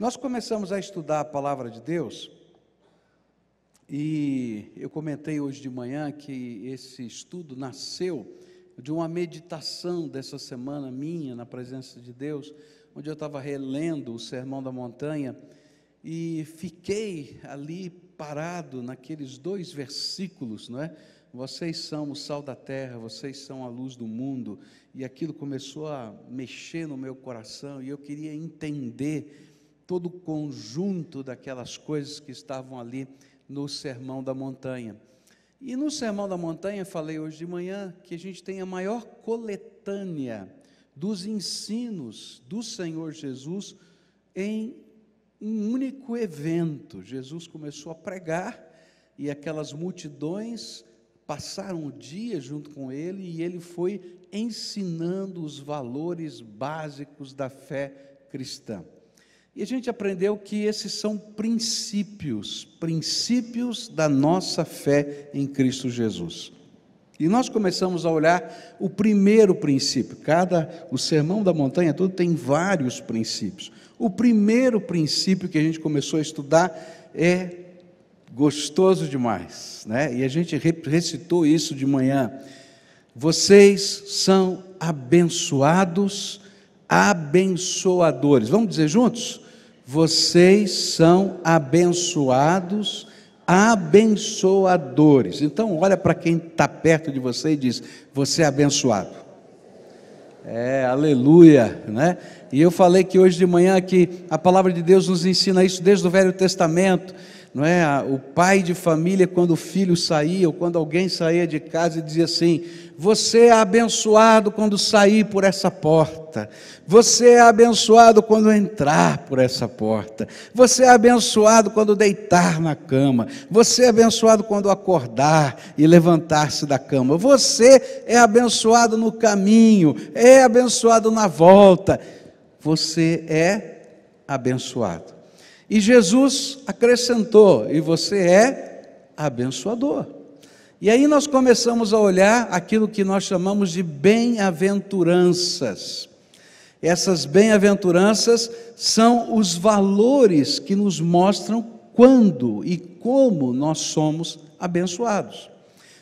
Nós começamos a estudar a palavra de Deus e eu comentei hoje de manhã que esse estudo nasceu de uma meditação dessa semana minha na presença de Deus, onde eu estava relendo o Sermão da Montanha e fiquei ali parado naqueles dois versículos, não é? Vocês são o sal da terra, vocês são a luz do mundo, e aquilo começou a mexer no meu coração e eu queria entender todo o conjunto daquelas coisas que estavam ali no Sermão da Montanha. E no Sermão da Montanha, falei hoje de manhã, que a gente tem a maior coletânea dos ensinos do Senhor Jesus em um único evento. Jesus começou a pregar e aquelas multidões passaram o dia junto com ele e ele foi ensinando os valores básicos da fé cristã. E a gente aprendeu que esses são princípios, princípios da nossa fé em Cristo Jesus. E nós começamos a olhar o primeiro princípio. Cada o sermão da montanha todo tem vários princípios. O primeiro princípio que a gente começou a estudar é gostoso demais, né? E a gente recitou isso de manhã. Vocês são abençoados abençoadores. Vamos dizer juntos? Vocês são abençoados, abençoadores. Então, olha para quem está perto de você e diz: Você é abençoado. É, aleluia, né? E eu falei que hoje de manhã que a palavra de Deus nos ensina isso desde o Velho Testamento, não é? O pai de família quando o filho saía ou quando alguém saía de casa e dizia assim: "Você é abençoado quando sair por essa porta. Você é abençoado quando entrar por essa porta. Você é abençoado quando deitar na cama. Você é abençoado quando acordar e levantar-se da cama. Você é abençoado no caminho, é abençoado na volta." você é abençoado. E Jesus acrescentou: e você é abençoador. E aí nós começamos a olhar aquilo que nós chamamos de bem-aventuranças. Essas bem-aventuranças são os valores que nos mostram quando e como nós somos abençoados.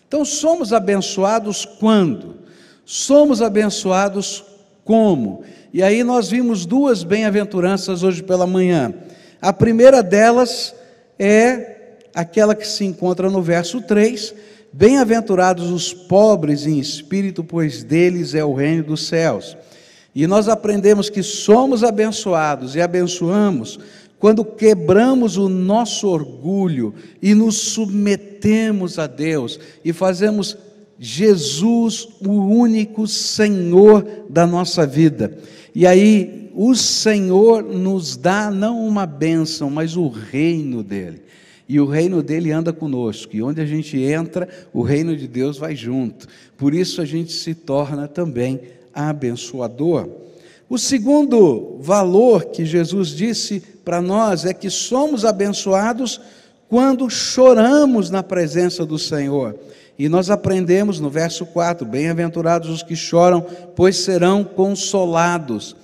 Então, somos abençoados quando? Somos abençoados como. E aí nós vimos duas bem-aventuranças hoje pela manhã. A primeira delas é aquela que se encontra no verso 3: Bem-aventurados os pobres em espírito, pois deles é o reino dos céus. E nós aprendemos que somos abençoados e abençoamos quando quebramos o nosso orgulho e nos submetemos a Deus e fazemos Jesus, o único Senhor da nossa vida. E aí, o Senhor nos dá não uma bênção, mas o reino dele. E o reino dele anda conosco, e onde a gente entra, o reino de Deus vai junto. Por isso a gente se torna também abençoador. O segundo valor que Jesus disse para nós é que somos abençoados quando choramos na presença do Senhor. E nós aprendemos no verso 4: Bem-aventurados os que choram, pois serão consolados.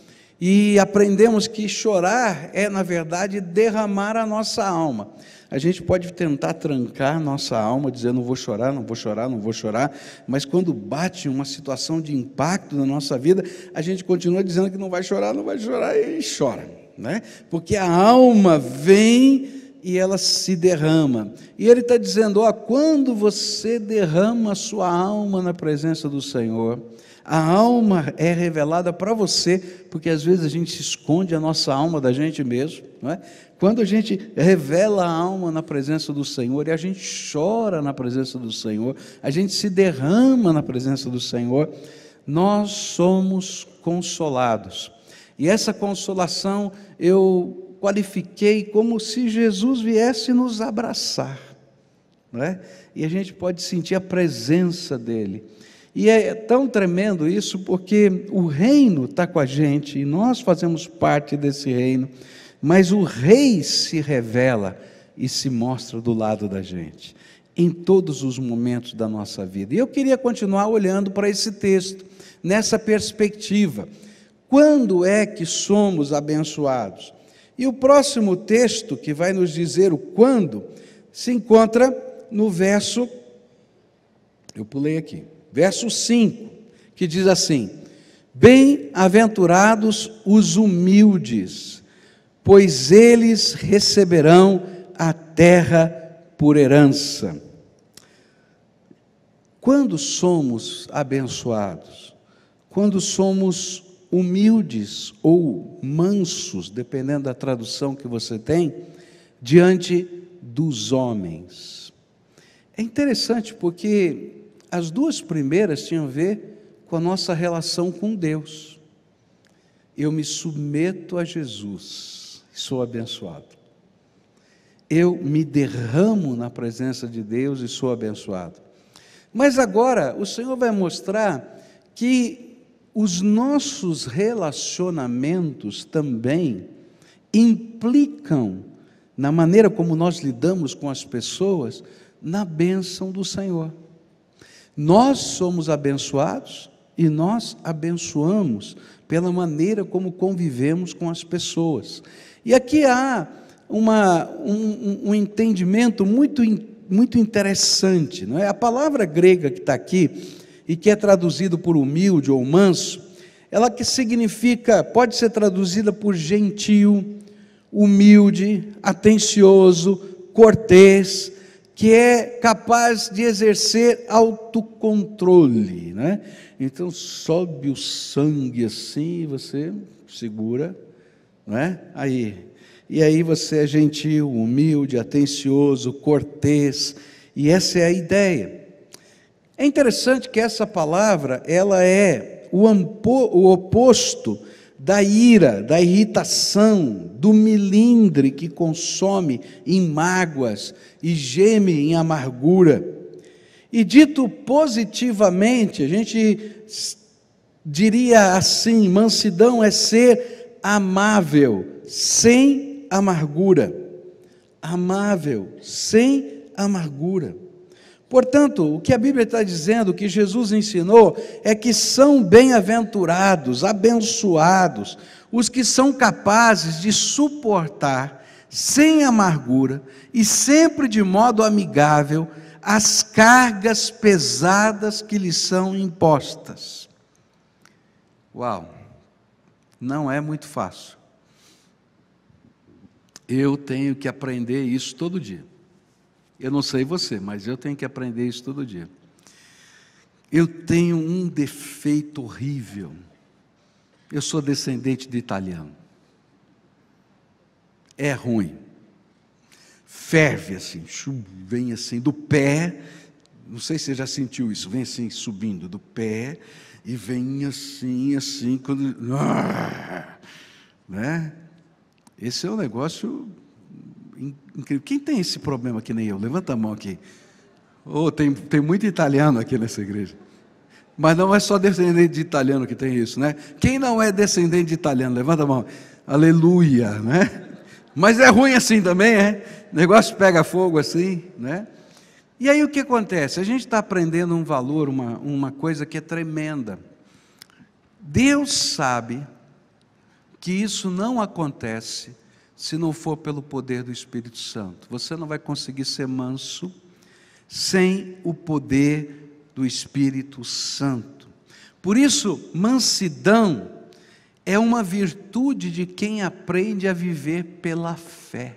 E aprendemos que chorar é, na verdade, derramar a nossa alma. A gente pode tentar trancar nossa alma, dizer não vou chorar, não vou chorar, não vou chorar, mas quando bate uma situação de impacto na nossa vida, a gente continua dizendo que não vai chorar, não vai chorar e chora, né? Porque a alma vem e ela se derrama. E ele está dizendo: ó, quando você derrama a sua alma na presença do Senhor, a alma é revelada para você, porque às vezes a gente esconde a nossa alma da gente mesmo, não é? Quando a gente revela a alma na presença do Senhor e a gente chora na presença do Senhor, a gente se derrama na presença do Senhor, nós somos consolados. E essa consolação eu qualifiquei como se Jesus viesse nos abraçar, não é? E a gente pode sentir a presença dele. E é tão tremendo isso porque o reino está com a gente e nós fazemos parte desse reino, mas o rei se revela e se mostra do lado da gente em todos os momentos da nossa vida. E eu queria continuar olhando para esse texto nessa perspectiva. Quando é que somos abençoados? E o próximo texto que vai nos dizer o quando se encontra no verso eu pulei aqui, verso 5, que diz assim: Bem-aventurados os humildes, pois eles receberão a terra por herança. Quando somos abençoados, quando somos humildes ou mansos, dependendo da tradução que você tem, diante dos homens. É interessante porque as duas primeiras tinham a ver com a nossa relação com Deus. Eu me submeto a Jesus e sou abençoado. Eu me derramo na presença de Deus e sou abençoado. Mas agora o Senhor vai mostrar que os nossos relacionamentos também implicam na maneira como nós lidamos com as pessoas, na bênção do Senhor. Nós somos abençoados e nós abençoamos pela maneira como convivemos com as pessoas. E aqui há uma, um, um entendimento muito, muito interessante. Não é? A palavra grega que está aqui, e que é traduzido por humilde ou manso, ela que significa, pode ser traduzida por gentil, humilde, atencioso, cortês, que é capaz de exercer autocontrole, né? Então sobe o sangue assim, você segura, né? Aí. E aí você é gentil, humilde, atencioso, cortês, e essa é a ideia. É interessante que essa palavra, ela é o, ampo, o oposto da ira, da irritação, do milindre que consome em mágoas e geme em amargura. E dito positivamente, a gente diria assim: mansidão é ser amável, sem amargura. Amável, sem amargura. Portanto, o que a Bíblia está dizendo, o que Jesus ensinou, é que são bem-aventurados, abençoados, os que são capazes de suportar, sem amargura e sempre de modo amigável, as cargas pesadas que lhes são impostas. Uau, não é muito fácil. Eu tenho que aprender isso todo dia. Eu não sei você, mas eu tenho que aprender isso todo dia. Eu tenho um defeito horrível. Eu sou descendente de italiano. É ruim. Ferve assim, vem assim do pé. Não sei se você já sentiu isso. Vem assim subindo do pé e vem assim, assim quando, né? Esse é um negócio incrível. Quem tem esse problema que nem eu? Levanta a mão aqui. Oh, tem, tem muito italiano aqui nessa igreja. Mas não é só descendente de italiano que tem isso, né? Quem não é descendente de italiano? Levanta a mão. Aleluia, né? Mas é ruim assim também, é? O negócio pega fogo assim, né? E aí o que acontece? A gente está aprendendo um valor, uma, uma coisa que é tremenda. Deus sabe que isso não acontece se não for pelo poder do Espírito Santo. Você não vai conseguir ser manso sem o poder do Espírito Santo. Por isso, mansidão é uma virtude de quem aprende a viver pela fé.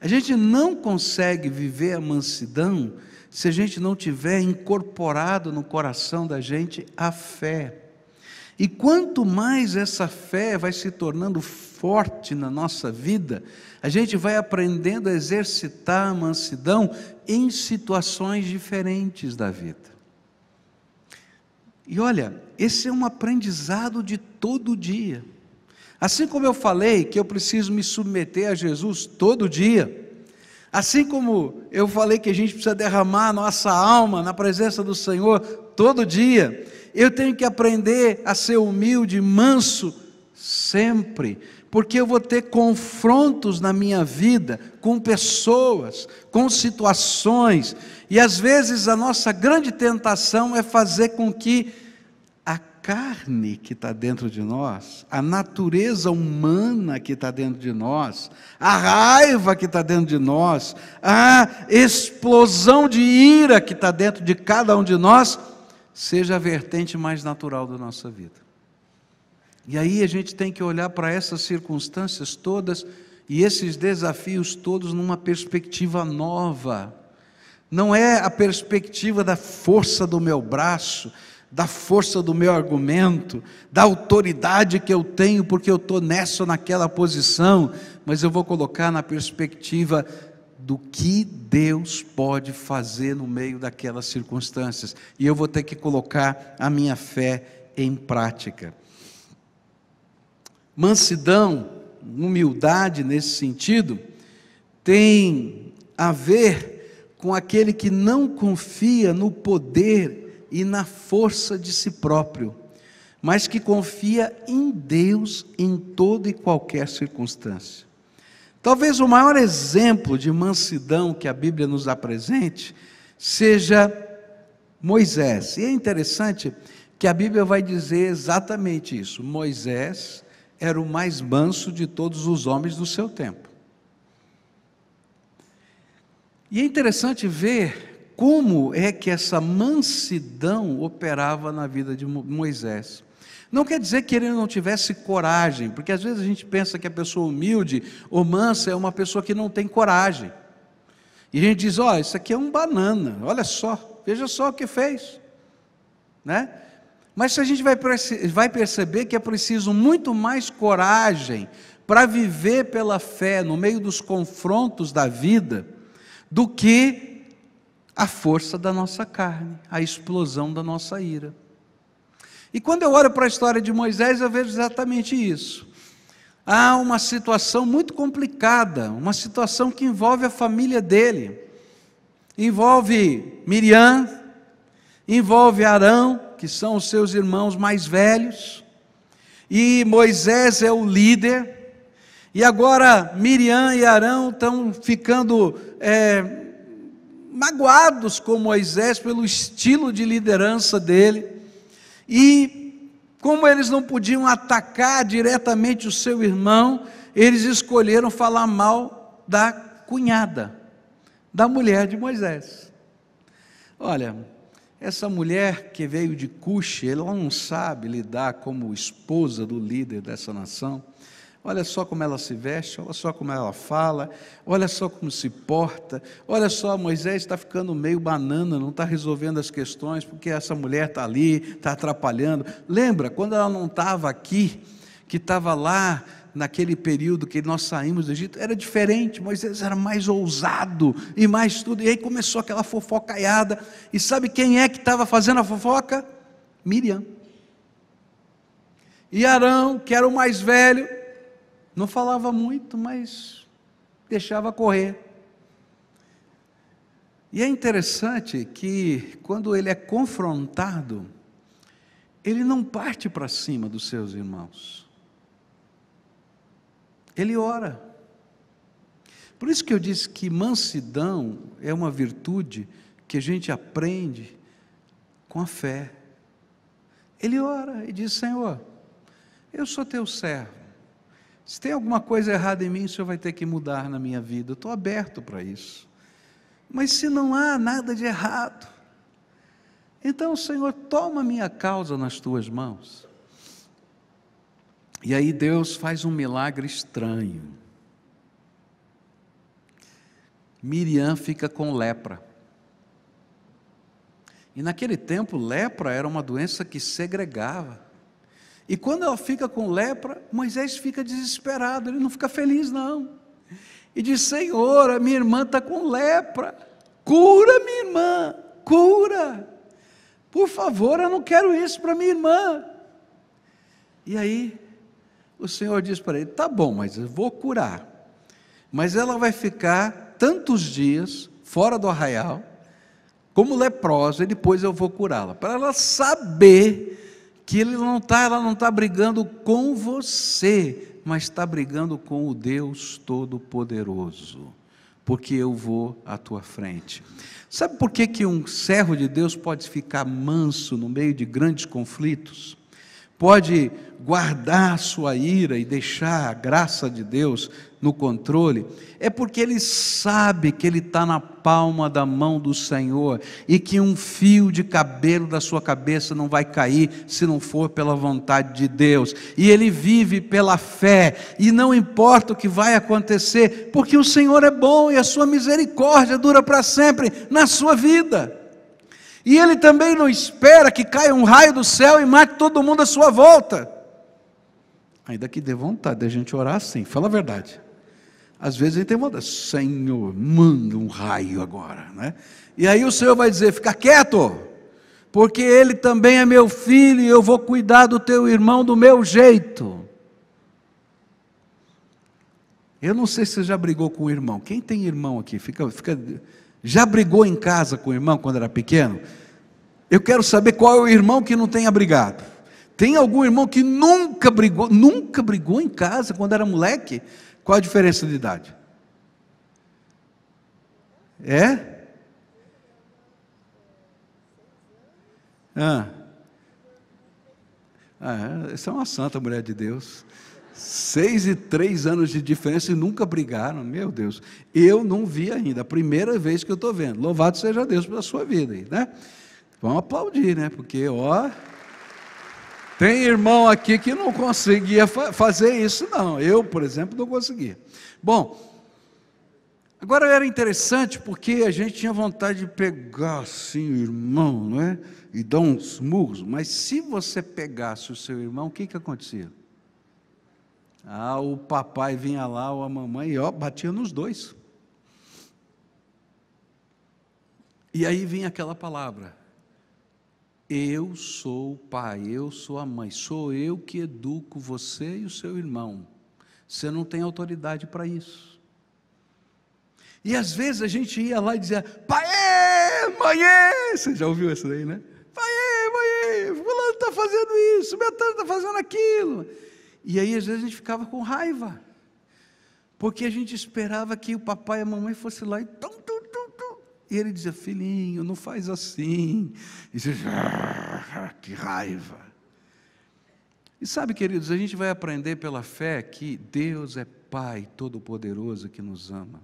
A gente não consegue viver a mansidão se a gente não tiver incorporado no coração da gente a fé. E quanto mais essa fé vai se tornando forte na nossa vida, a gente vai aprendendo a exercitar a mansidão em situações diferentes da vida. E olha, esse é um aprendizado de todo dia. Assim como eu falei que eu preciso me submeter a Jesus todo dia, Assim como eu falei que a gente precisa derramar a nossa alma na presença do Senhor todo dia, eu tenho que aprender a ser humilde, manso, sempre, porque eu vou ter confrontos na minha vida com pessoas, com situações, e às vezes a nossa grande tentação é fazer com que a carne que está dentro de nós, a natureza humana que está dentro de nós, a raiva que está dentro de nós, a explosão de ira que está dentro de cada um de nós, seja a vertente mais natural da nossa vida. E aí a gente tem que olhar para essas circunstâncias todas e esses desafios todos numa perspectiva nova. Não é a perspectiva da força do meu braço, da força do meu argumento, da autoridade que eu tenho porque eu estou nessa ou naquela posição, mas eu vou colocar na perspectiva do que Deus pode fazer no meio daquelas circunstâncias. E eu vou ter que colocar a minha fé em prática. Mansidão, humildade nesse sentido, tem a ver com aquele que não confia no poder e na força de si próprio, mas que confia em Deus em toda e qualquer circunstância. Talvez o maior exemplo de mansidão que a Bíblia nos apresente seja Moisés. E é interessante que a Bíblia vai dizer exatamente isso. Moisés era o mais manso de todos os homens do seu tempo. E é interessante ver como é que essa mansidão operava na vida de Moisés. Não quer dizer que ele não tivesse coragem, porque às vezes a gente pensa que a pessoa humilde ou mansa é uma pessoa que não tem coragem. E a gente diz: ó, oh, isso aqui é um banana, olha só, veja só o que fez. Né? Mas a gente vai, vai perceber que é preciso muito mais coragem para viver pela fé no meio dos confrontos da vida do que a força da nossa carne, a explosão da nossa ira. E quando eu olho para a história de Moisés, eu vejo exatamente isso. Há uma situação muito complicada, uma situação que envolve a família dele, envolve Miriam, envolve Arão, que são os seus irmãos mais velhos, e Moisés é o líder, e agora Miriam e Arão estão ficando é, magoados com Moisés pelo estilo de liderança dele. E como eles não podiam atacar diretamente o seu irmão, eles escolheram falar mal da cunhada, da mulher de Moisés. Olha, essa mulher que veio de Cuxi, ela não sabe lidar como esposa do líder dessa nação olha só como ela se veste, olha só como ela fala, olha só como se porta, olha só, Moisés está ficando meio banana, não está resolvendo as questões, porque essa mulher está ali, está atrapalhando. Lembra, quando ela não estava aqui, que estava lá, naquele período que nós saímos do Egito, era diferente, Moisés era mais ousado e mais tudo, e aí começou aquela fofocaiada, e sabe quem é que estava fazendo a fofoca? Miriam. E Arão, que era o mais velho, não falava muito, mas deixava correr. E é interessante que, quando ele é confrontado, ele não parte para cima dos seus irmãos. Ele ora. Por isso que eu disse que mansidão é uma virtude que a gente aprende com a fé. Ele ora e diz: Senhor, eu sou teu servo. Se tem alguma coisa errada em mim, o Senhor vai ter que mudar na minha vida. Eu estou aberto para isso. Mas se não há nada de errado, então, Senhor, toma minha causa nas tuas mãos. E aí Deus faz um milagre estranho. Miriam fica com lepra. E naquele tempo, lepra era uma doença que segregava. E quando ela fica com lepra, Moisés fica desesperado, ele não fica feliz, não. E diz: Senhor, a minha irmã está com lepra, cura minha irmã, cura. Por favor, eu não quero isso para minha irmã. E aí, o Senhor diz para ele: Tá bom, mas eu vou curar. Mas ela vai ficar tantos dias fora do arraial, como leprosa, e depois eu vou curá-la, para ela saber que ele não tá, ela não está brigando com você, mas está brigando com o Deus Todo-Poderoso, porque eu vou à tua frente. Sabe por que, que um servo de Deus pode ficar manso no meio de grandes conflitos? pode guardar sua ira e deixar a graça de Deus no controle, é porque ele sabe que ele está na palma da mão do Senhor e que um fio de cabelo da sua cabeça não vai cair se não for pela vontade de Deus. E ele vive pela fé, e não importa o que vai acontecer, porque o Senhor é bom e a sua misericórdia dura para sempre na sua vida. E ele também não espera que caia um raio do céu e mate todo mundo à sua volta. Ainda que dê vontade a gente orar assim, fala a verdade. Às vezes a gente tem vontade, Senhor, manda um raio agora, né? E aí o Senhor vai dizer: fica quieto, porque ele também é meu filho e eu vou cuidar do teu irmão do meu jeito. Eu não sei se você já brigou com o irmão. Quem tem irmão aqui? Fica, fica já brigou em casa com o irmão quando era pequeno? Eu quero saber qual é o irmão que não tenha brigado. Tem algum irmão que nunca brigou, nunca brigou em casa quando era moleque? Qual a diferença de idade? É? Ah. ah essa é uma santa mulher de Deus. Seis e três anos de diferença e nunca brigaram, meu Deus. Eu não vi ainda, a primeira vez que eu estou vendo. Louvado seja Deus pela sua vida aí, né? Vamos aplaudir, né? Porque, ó. Tem irmão aqui que não conseguia fa fazer isso, não. Eu, por exemplo, não conseguia. Bom, Agora era interessante porque a gente tinha vontade de pegar assim o irmão, não é? E dar uns murros. Mas se você pegasse o seu irmão, o que, que acontecia? Ah, o papai vinha lá, ou a mamãe, e ó, batia nos dois. E aí vinha aquela palavra: Eu sou o pai, eu sou a mãe, sou eu que educo você e o seu irmão. Você não tem autoridade para isso. E às vezes a gente ia lá e dizia: Pai, mãe, você já ouviu isso daí, né? Pai, mãe, fulano está fazendo isso, meu Betano está fazendo aquilo. E aí, às vezes, a gente ficava com raiva, porque a gente esperava que o papai e a mamãe fossem lá e tum, tum, tum, tum. E ele dizia, filhinho, não faz assim. E você, ah, que raiva. E sabe, queridos, a gente vai aprender pela fé que Deus é Pai Todo-Poderoso que nos ama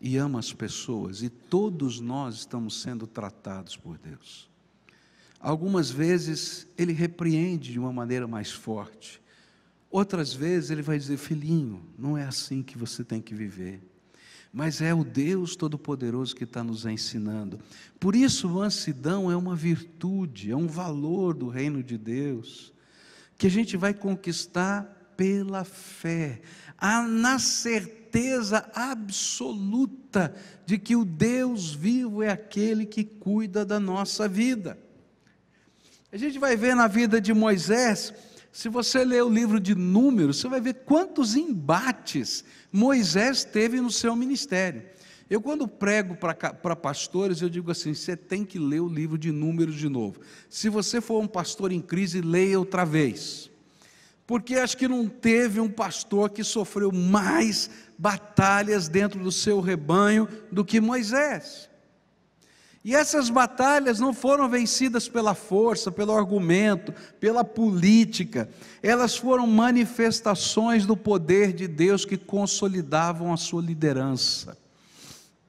e ama as pessoas, e todos nós estamos sendo tratados por Deus. Algumas vezes ele repreende de uma maneira mais forte. Outras vezes ele vai dizer: Filhinho, não é assim que você tem que viver. Mas é o Deus Todo-Poderoso que está nos ensinando. Por isso, mansidão é uma virtude, é um valor do reino de Deus, que a gente vai conquistar pela fé, a, na certeza absoluta de que o Deus vivo é aquele que cuida da nossa vida. A gente vai ver na vida de Moisés, se você ler o livro de Números, você vai ver quantos embates Moisés teve no seu ministério. Eu, quando prego para pastores, eu digo assim: você tem que ler o livro de Números de novo. Se você for um pastor em crise, leia outra vez. Porque acho que não teve um pastor que sofreu mais batalhas dentro do seu rebanho do que Moisés. E essas batalhas não foram vencidas pela força, pelo argumento, pela política. Elas foram manifestações do poder de Deus que consolidavam a sua liderança.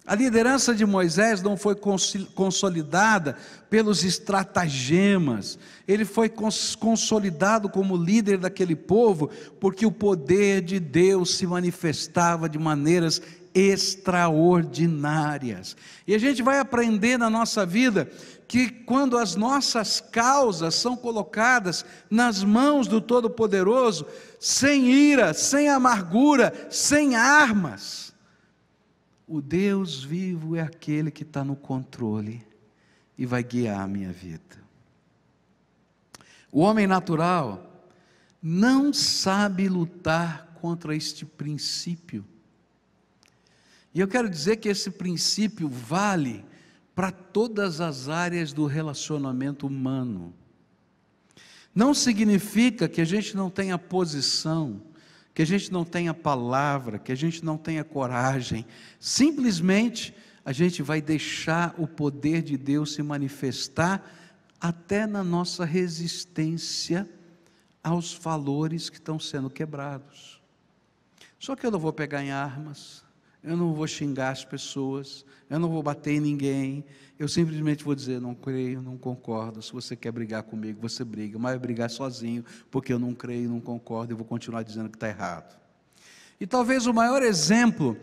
A liderança de Moisés não foi consolidada pelos estratagemas, ele foi consolidado como líder daquele povo, porque o poder de Deus se manifestava de maneiras extraordinárias. E a gente vai aprender na nossa vida que quando as nossas causas são colocadas nas mãos do Todo-Poderoso, sem ira, sem amargura, sem armas, o Deus vivo é aquele que está no controle e vai guiar a minha vida. O homem natural não sabe lutar contra este princípio e eu quero dizer que esse princípio vale para todas as áreas do relacionamento humano. Não significa que a gente não tenha posição, que a gente não tenha palavra, que a gente não tenha coragem. Simplesmente a gente vai deixar o poder de Deus se manifestar até na nossa resistência aos valores que estão sendo quebrados. Só que eu não vou pegar em armas, eu não vou xingar as pessoas, eu não vou bater em ninguém, eu simplesmente vou dizer: não creio, não concordo. Se você quer brigar comigo, você briga, mas eu brigar sozinho, porque eu não creio, não concordo e vou continuar dizendo que está errado. E talvez o maior exemplo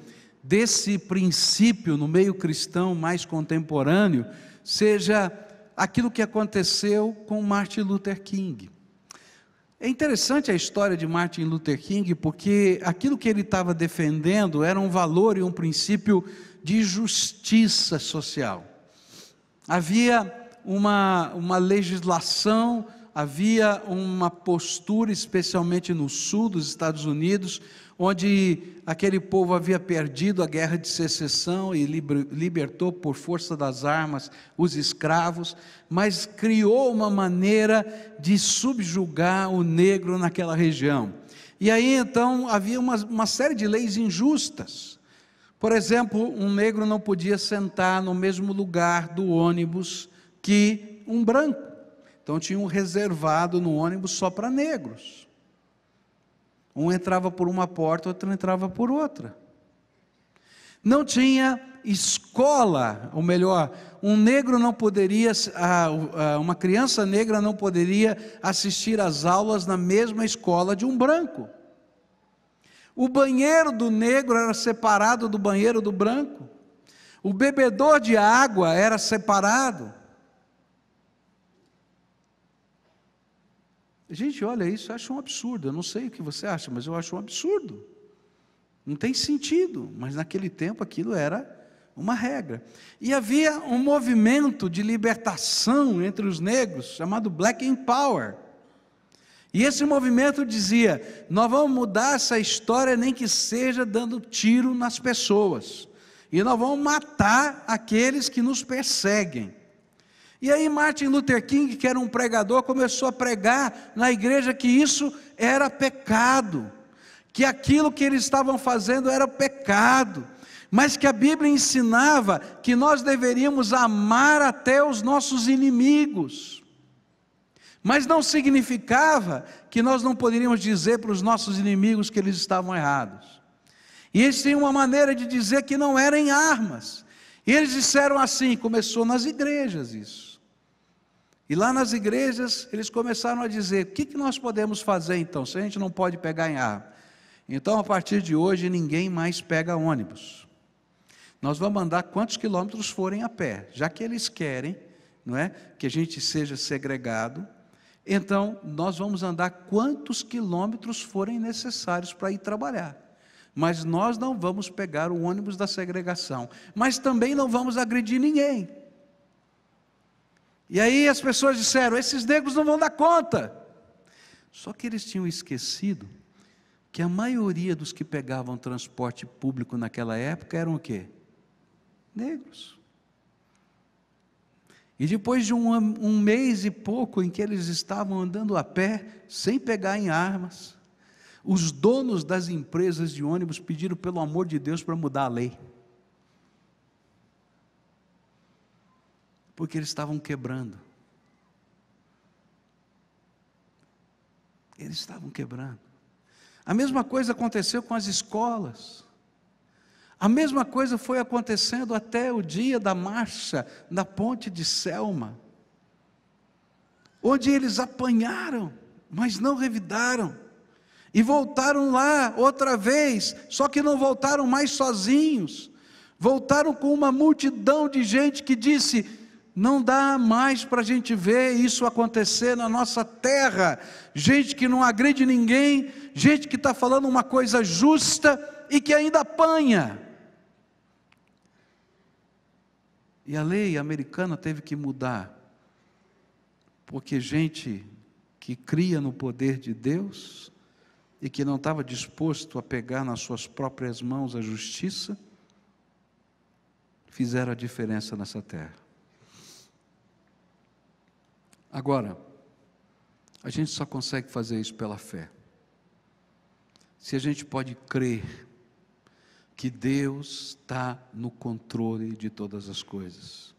desse princípio no meio cristão mais contemporâneo seja aquilo que aconteceu com Martin Luther King. É interessante a história de Martin Luther King, porque aquilo que ele estava defendendo era um valor e um princípio de justiça social. Havia uma, uma legislação, havia uma postura, especialmente no sul dos Estados Unidos, onde aquele povo havia perdido a guerra de secessão e libertou por força das armas os escravos, mas criou uma maneira de subjugar o negro naquela região. E aí então havia uma, uma série de leis injustas. Por exemplo, um negro não podia sentar no mesmo lugar do ônibus que um branco. Então tinham um reservado no ônibus só para negros. Um entrava por uma porta, outro entrava por outra. Não tinha escola, ou melhor, um negro não poderia, uma criança negra não poderia assistir às aulas na mesma escola de um branco. O banheiro do negro era separado do banheiro do branco. O bebedor de água era separado. A gente olha isso, acha um absurdo. Eu não sei o que você acha, mas eu acho um absurdo. Não tem sentido, mas naquele tempo aquilo era uma regra. E havia um movimento de libertação entre os negros, chamado Black Empower. E esse movimento dizia: nós vamos mudar essa história, nem que seja dando tiro nas pessoas, e nós vamos matar aqueles que nos perseguem. E aí Martin Luther King, que era um pregador, começou a pregar na igreja que isso era pecado, que aquilo que eles estavam fazendo era pecado, mas que a Bíblia ensinava que nós deveríamos amar até os nossos inimigos. Mas não significava que nós não poderíamos dizer para os nossos inimigos que eles estavam errados. E eles tinham uma maneira de dizer que não eram armas. E eles disseram assim, começou nas igrejas isso. E lá nas igrejas, eles começaram a dizer: o que, que nós podemos fazer então, se a gente não pode pegar em ar? Então, a partir de hoje, ninguém mais pega ônibus. Nós vamos andar quantos quilômetros forem a pé, já que eles querem, não é, que a gente seja segregado. Então, nós vamos andar quantos quilômetros forem necessários para ir trabalhar. Mas nós não vamos pegar o ônibus da segregação, mas também não vamos agredir ninguém. E aí as pessoas disseram: esses negros não vão dar conta. Só que eles tinham esquecido que a maioria dos que pegavam transporte público naquela época eram o quê? Negros. E depois de um, um mês e pouco em que eles estavam andando a pé, sem pegar em armas, os donos das empresas de ônibus pediram, pelo amor de Deus, para mudar a lei. porque eles estavam quebrando. Eles estavam quebrando. A mesma coisa aconteceu com as escolas. A mesma coisa foi acontecendo até o dia da marcha na ponte de Selma, onde eles apanharam, mas não revidaram. E voltaram lá outra vez, só que não voltaram mais sozinhos. Voltaram com uma multidão de gente que disse: não dá mais para a gente ver isso acontecer na nossa terra. Gente que não agride ninguém, gente que está falando uma coisa justa e que ainda apanha. E a lei americana teve que mudar, porque gente que cria no poder de Deus e que não estava disposto a pegar nas suas próprias mãos a justiça, fizeram a diferença nessa terra. Agora, a gente só consegue fazer isso pela fé. Se a gente pode crer que Deus está no controle de todas as coisas.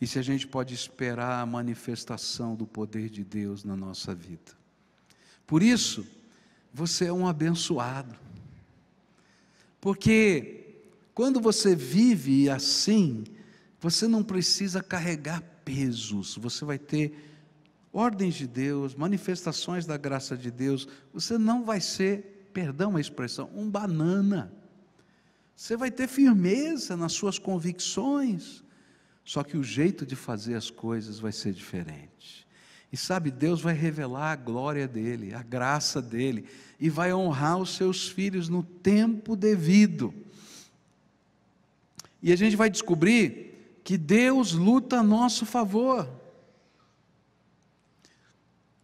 E se a gente pode esperar a manifestação do poder de Deus na nossa vida. Por isso, você é um abençoado. Porque quando você vive assim, você não precisa carregar pesos, você vai ter ordens de Deus, manifestações da graça de Deus, você não vai ser, perdão a expressão, um banana. Você vai ter firmeza nas suas convicções, só que o jeito de fazer as coisas vai ser diferente. E sabe, Deus vai revelar a glória dele, a graça dele, e vai honrar os seus filhos no tempo devido. E a gente vai descobrir que Deus luta a nosso favor.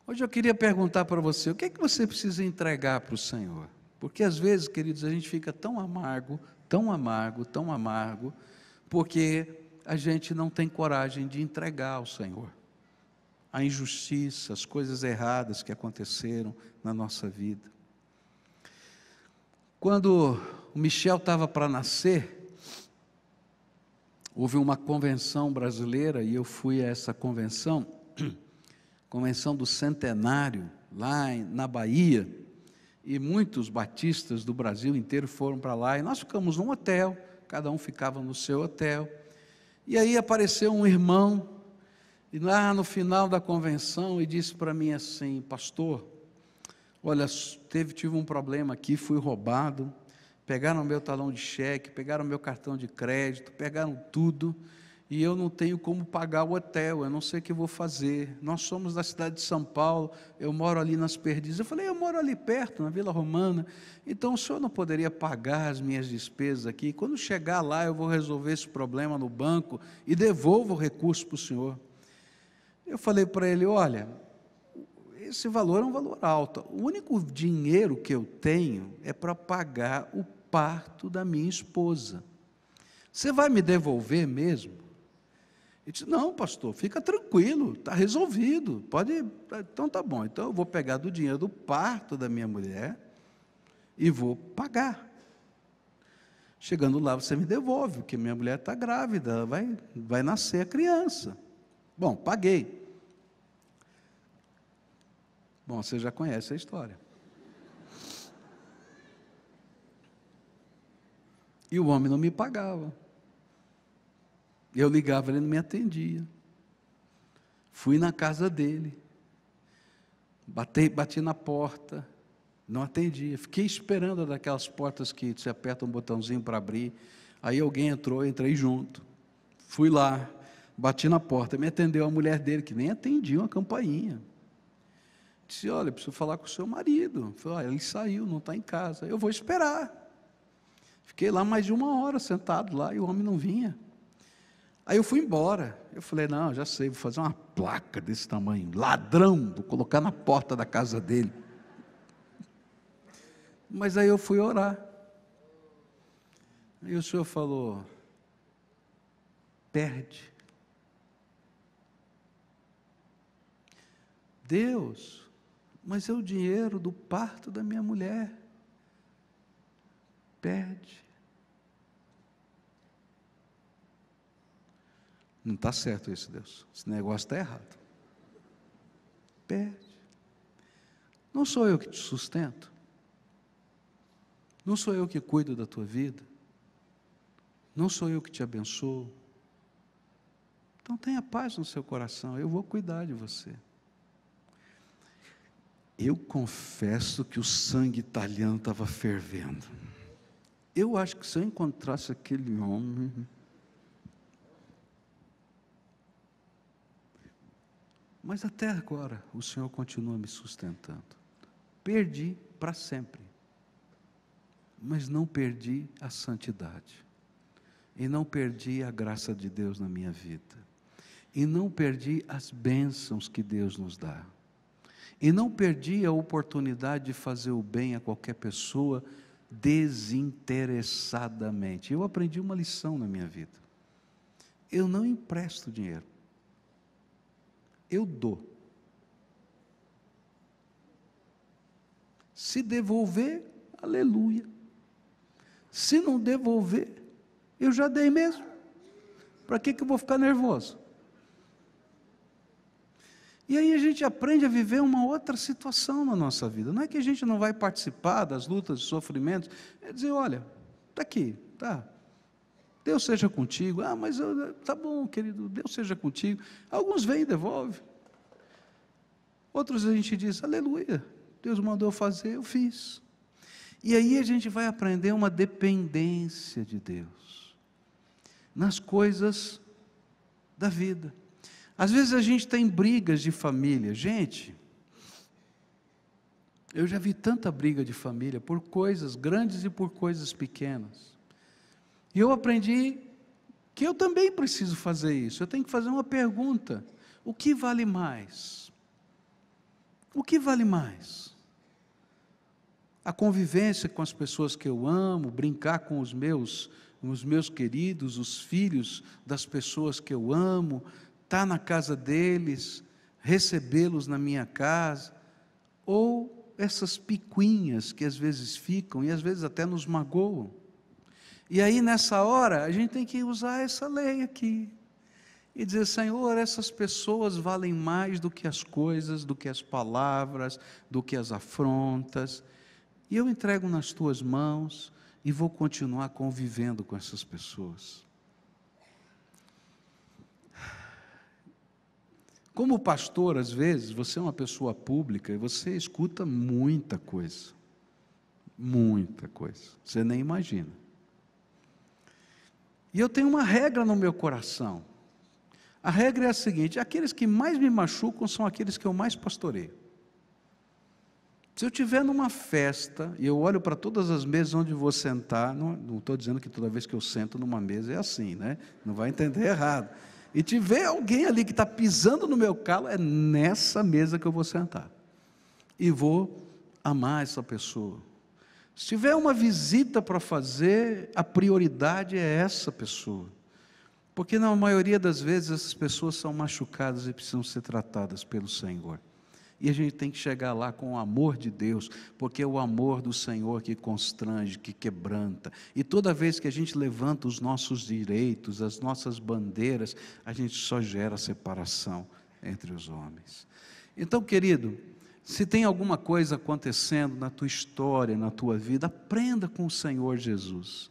Hoje eu queria perguntar para você, o que é que você precisa entregar para o Senhor? Porque às vezes, queridos, a gente fica tão amargo, tão amargo, tão amargo, porque a gente não tem coragem de entregar ao Senhor a injustiça, as coisas erradas que aconteceram na nossa vida. Quando o Michel estava para nascer, houve uma convenção brasileira e eu fui a essa convenção convenção do centenário, lá na Bahia, e muitos batistas do Brasil inteiro foram para lá, e nós ficamos num hotel, cada um ficava no seu hotel. E aí apareceu um irmão, e lá no final da convenção, e disse para mim assim: Pastor, olha, teve, tive um problema aqui, fui roubado, pegaram meu talão de cheque, pegaram meu cartão de crédito, pegaram tudo e eu não tenho como pagar o hotel, eu não sei o que vou fazer. Nós somos da cidade de São Paulo, eu moro ali nas Perdizes. Eu falei, eu moro ali perto, na Vila Romana, então o senhor não poderia pagar as minhas despesas aqui? Quando chegar lá, eu vou resolver esse problema no banco e devolvo o recurso para o senhor. Eu falei para ele: olha, esse valor é um valor alto, o único dinheiro que eu tenho é para pagar o parto da minha esposa. Você vai me devolver mesmo? Ele disse: Não, pastor, fica tranquilo, está resolvido, pode. Então tá bom, então eu vou pegar do dinheiro do parto da minha mulher e vou pagar. Chegando lá, você me devolve, porque minha mulher está grávida, vai, vai nascer a criança. Bom, paguei. Bom, você já conhece a história. E o homem não me pagava. Eu ligava, ele não me atendia. Fui na casa dele. Bati, bati na porta, não atendia. Fiquei esperando daquelas portas que você aperta um botãozinho para abrir. Aí alguém entrou, entrei junto. Fui lá, bati na porta, me atendeu a mulher dele, que nem atendia uma campainha. Disse: Olha, preciso falar com o seu marido. Falei, ah, ele saiu, não está em casa. Eu vou esperar. Fiquei lá mais de uma hora sentado lá e o homem não vinha. Aí eu fui embora. Eu falei: não, já sei, vou fazer uma placa desse tamanho, ladrão, vou colocar na porta da casa dele. Mas aí eu fui orar. E o senhor falou: perde. Deus, mas é o dinheiro do parto da minha mulher. Perde. Não está certo isso, Deus. Esse negócio está errado. Perde. Não sou eu que te sustento. Não sou eu que cuido da tua vida. Não sou eu que te abençoo. Então tenha paz no seu coração. Eu vou cuidar de você. Eu confesso que o sangue italiano estava fervendo. Eu acho que se eu encontrasse aquele homem, Mas até agora o Senhor continua me sustentando. Perdi para sempre, mas não perdi a santidade, e não perdi a graça de Deus na minha vida, e não perdi as bênçãos que Deus nos dá, e não perdi a oportunidade de fazer o bem a qualquer pessoa desinteressadamente. Eu aprendi uma lição na minha vida. Eu não empresto dinheiro eu dou. Se devolver, aleluia. Se não devolver, eu já dei mesmo. Para que, que eu vou ficar nervoso? E aí a gente aprende a viver uma outra situação na nossa vida. Não é que a gente não vai participar das lutas e sofrimentos, é dizer, olha, está aqui, tá. Deus seja contigo. Ah, mas eu, tá bom, querido, Deus seja contigo. Alguns vêm e devolvem. Outros a gente diz, aleluia, Deus mandou fazer, eu fiz. E aí a gente vai aprender uma dependência de Deus nas coisas da vida. Às vezes a gente tem brigas de família. Gente, eu já vi tanta briga de família por coisas grandes e por coisas pequenas. E eu aprendi que eu também preciso fazer isso. Eu tenho que fazer uma pergunta: o que vale mais? O que vale mais? A convivência com as pessoas que eu amo, brincar com os meus, os meus queridos, os filhos das pessoas que eu amo, estar tá na casa deles, recebê-los na minha casa, ou essas picuinhas que às vezes ficam e às vezes até nos magoam. E aí, nessa hora, a gente tem que usar essa lei aqui e dizer: Senhor, essas pessoas valem mais do que as coisas, do que as palavras, do que as afrontas. E eu entrego nas tuas mãos e vou continuar convivendo com essas pessoas. Como pastor, às vezes, você é uma pessoa pública e você escuta muita coisa. Muita coisa. Você nem imagina. E eu tenho uma regra no meu coração. A regra é a seguinte: aqueles que mais me machucam são aqueles que eu mais pastoreio. Se eu estiver numa festa e eu olho para todas as mesas onde vou sentar, não estou dizendo que toda vez que eu sento numa mesa é assim, né? Não vai entender errado. E tiver alguém ali que está pisando no meu calo, é nessa mesa que eu vou sentar. E vou amar essa pessoa. Se tiver uma visita para fazer, a prioridade é essa pessoa. Porque na maioria das vezes essas pessoas são machucadas e precisam ser tratadas pelo Senhor. E a gente tem que chegar lá com o amor de Deus, porque é o amor do Senhor que constrange, que quebranta. E toda vez que a gente levanta os nossos direitos, as nossas bandeiras, a gente só gera separação entre os homens. Então, querido, se tem alguma coisa acontecendo na tua história, na tua vida, aprenda com o Senhor Jesus.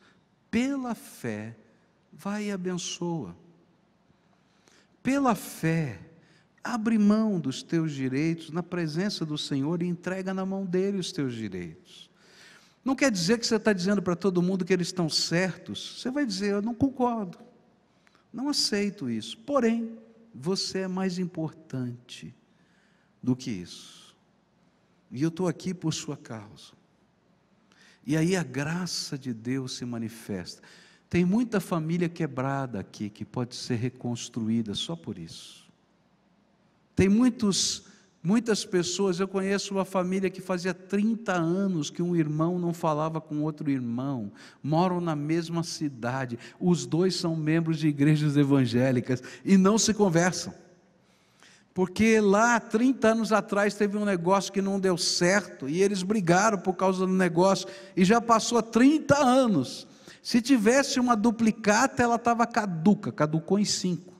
Pela fé, vai e abençoa. Pela fé, abre mão dos teus direitos na presença do Senhor e entrega na mão dele os teus direitos. Não quer dizer que você está dizendo para todo mundo que eles estão certos. Você vai dizer: Eu não concordo, não aceito isso. Porém, você é mais importante do que isso. E eu estou aqui por sua causa. E aí a graça de Deus se manifesta. Tem muita família quebrada aqui que pode ser reconstruída só por isso. Tem muitos, muitas pessoas, eu conheço uma família que fazia 30 anos que um irmão não falava com outro irmão, moram na mesma cidade, os dois são membros de igrejas evangélicas e não se conversam. Porque lá, 30 anos atrás, teve um negócio que não deu certo e eles brigaram por causa do negócio e já passou 30 anos. Se tivesse uma duplicata, ela estava caduca, caducou em cinco.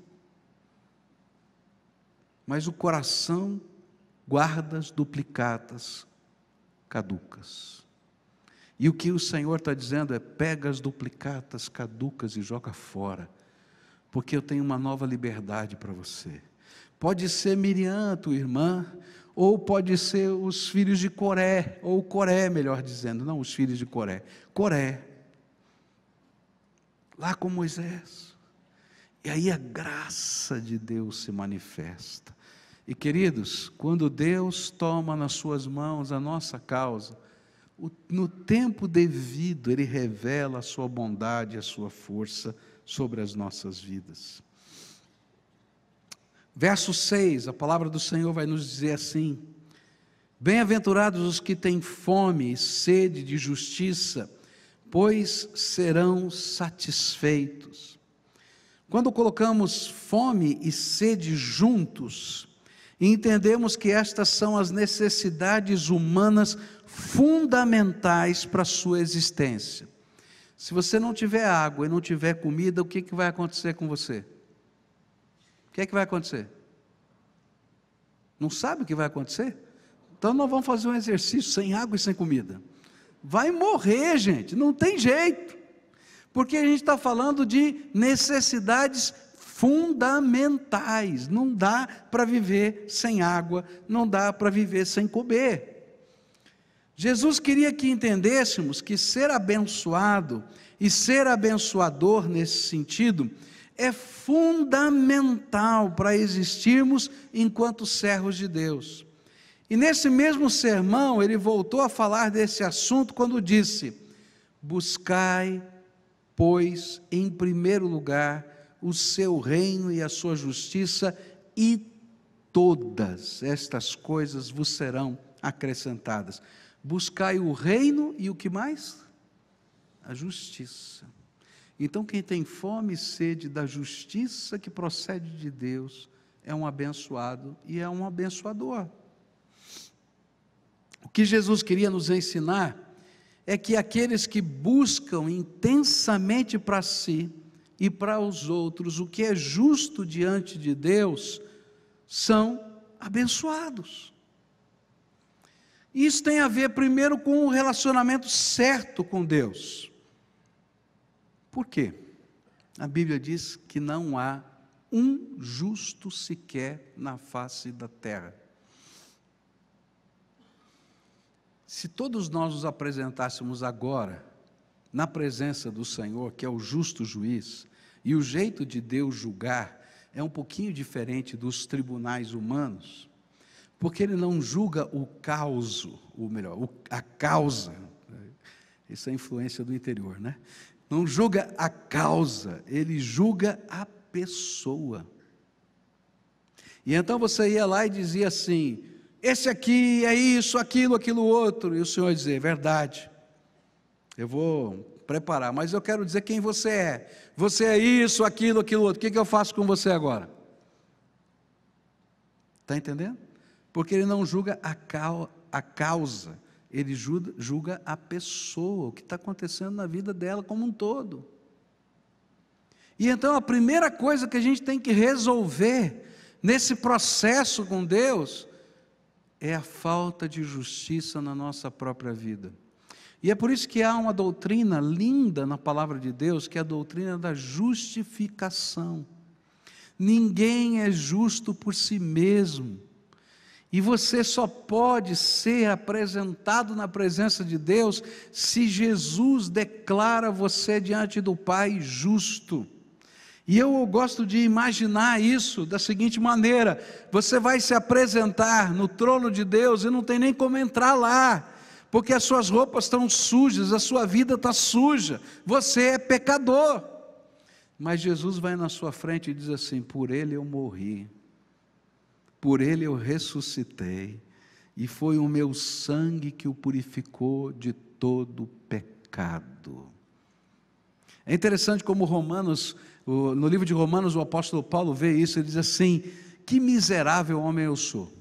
Mas o coração guarda as duplicatas caducas. E o que o Senhor está dizendo é: pega as duplicatas caducas e joga fora, porque eu tenho uma nova liberdade para você. Pode ser Miriam, tua irmã, ou pode ser os filhos de Coré, ou Coré, melhor dizendo, não os filhos de Coré, Coré, lá com Moisés. E aí a graça de Deus se manifesta. E queridos, quando Deus toma nas suas mãos a nossa causa, no tempo devido, Ele revela a sua bondade, a sua força sobre as nossas vidas. Verso 6, a palavra do Senhor vai nos dizer assim: Bem-aventurados os que têm fome e sede de justiça, pois serão satisfeitos. Quando colocamos fome e sede juntos, e entendemos que estas são as necessidades humanas fundamentais para a sua existência. Se você não tiver água e não tiver comida, o que, que vai acontecer com você? que é que vai acontecer? Não sabe o que vai acontecer? Então nós vamos fazer um exercício sem água e sem comida. Vai morrer, gente, não tem jeito. Porque a gente está falando de necessidades fundamentais. Não dá para viver sem água, não dá para viver sem comer. Jesus queria que entendêssemos que ser abençoado e ser abençoador nesse sentido é fundamental para existirmos enquanto servos de Deus. E nesse mesmo sermão, ele voltou a falar desse assunto quando disse: Buscai, pois, em primeiro lugar, o seu reino e a sua justiça, e todas estas coisas vos serão acrescentadas. Buscai o reino e o que mais? A justiça. Então, quem tem fome e sede da justiça que procede de Deus é um abençoado e é um abençoador. O que Jesus queria nos ensinar é que aqueles que buscam intensamente para si e para os outros o que é justo diante de Deus são abençoados. Isso tem a ver primeiro com o relacionamento certo com Deus. Por quê? A Bíblia diz que não há um justo sequer na face da terra. Se todos nós nos apresentássemos agora, na presença do Senhor, que é o justo juiz, e o jeito de Deus julgar é um pouquinho diferente dos tribunais humanos, porque ele não julga o caos, ou melhor, a causa, né? isso é a influência do interior, né? não julga a causa, ele julga a pessoa. E então você ia lá e dizia assim: esse aqui é isso, aquilo, aquilo outro. E o Senhor dizia: verdade, eu vou preparar, mas eu quero dizer quem você é. Você é isso, aquilo, aquilo outro. O que, que eu faço com você agora? Está entendendo? Porque ele não julga a, cau a causa, ele julga a pessoa, o que está acontecendo na vida dela como um todo. E então a primeira coisa que a gente tem que resolver nesse processo com Deus é a falta de justiça na nossa própria vida. E é por isso que há uma doutrina linda na palavra de Deus, que é a doutrina da justificação. Ninguém é justo por si mesmo. E você só pode ser apresentado na presença de Deus se Jesus declara você diante do Pai justo. E eu gosto de imaginar isso da seguinte maneira: você vai se apresentar no trono de Deus e não tem nem como entrar lá, porque as suas roupas estão sujas, a sua vida está suja, você é pecador. Mas Jesus vai na sua frente e diz assim: Por ele eu morri por ele eu ressuscitei, e foi o meu sangue que o purificou de todo pecado. É interessante como Romanos, no livro de Romanos, o apóstolo Paulo vê isso, ele diz assim: Que miserável homem eu sou.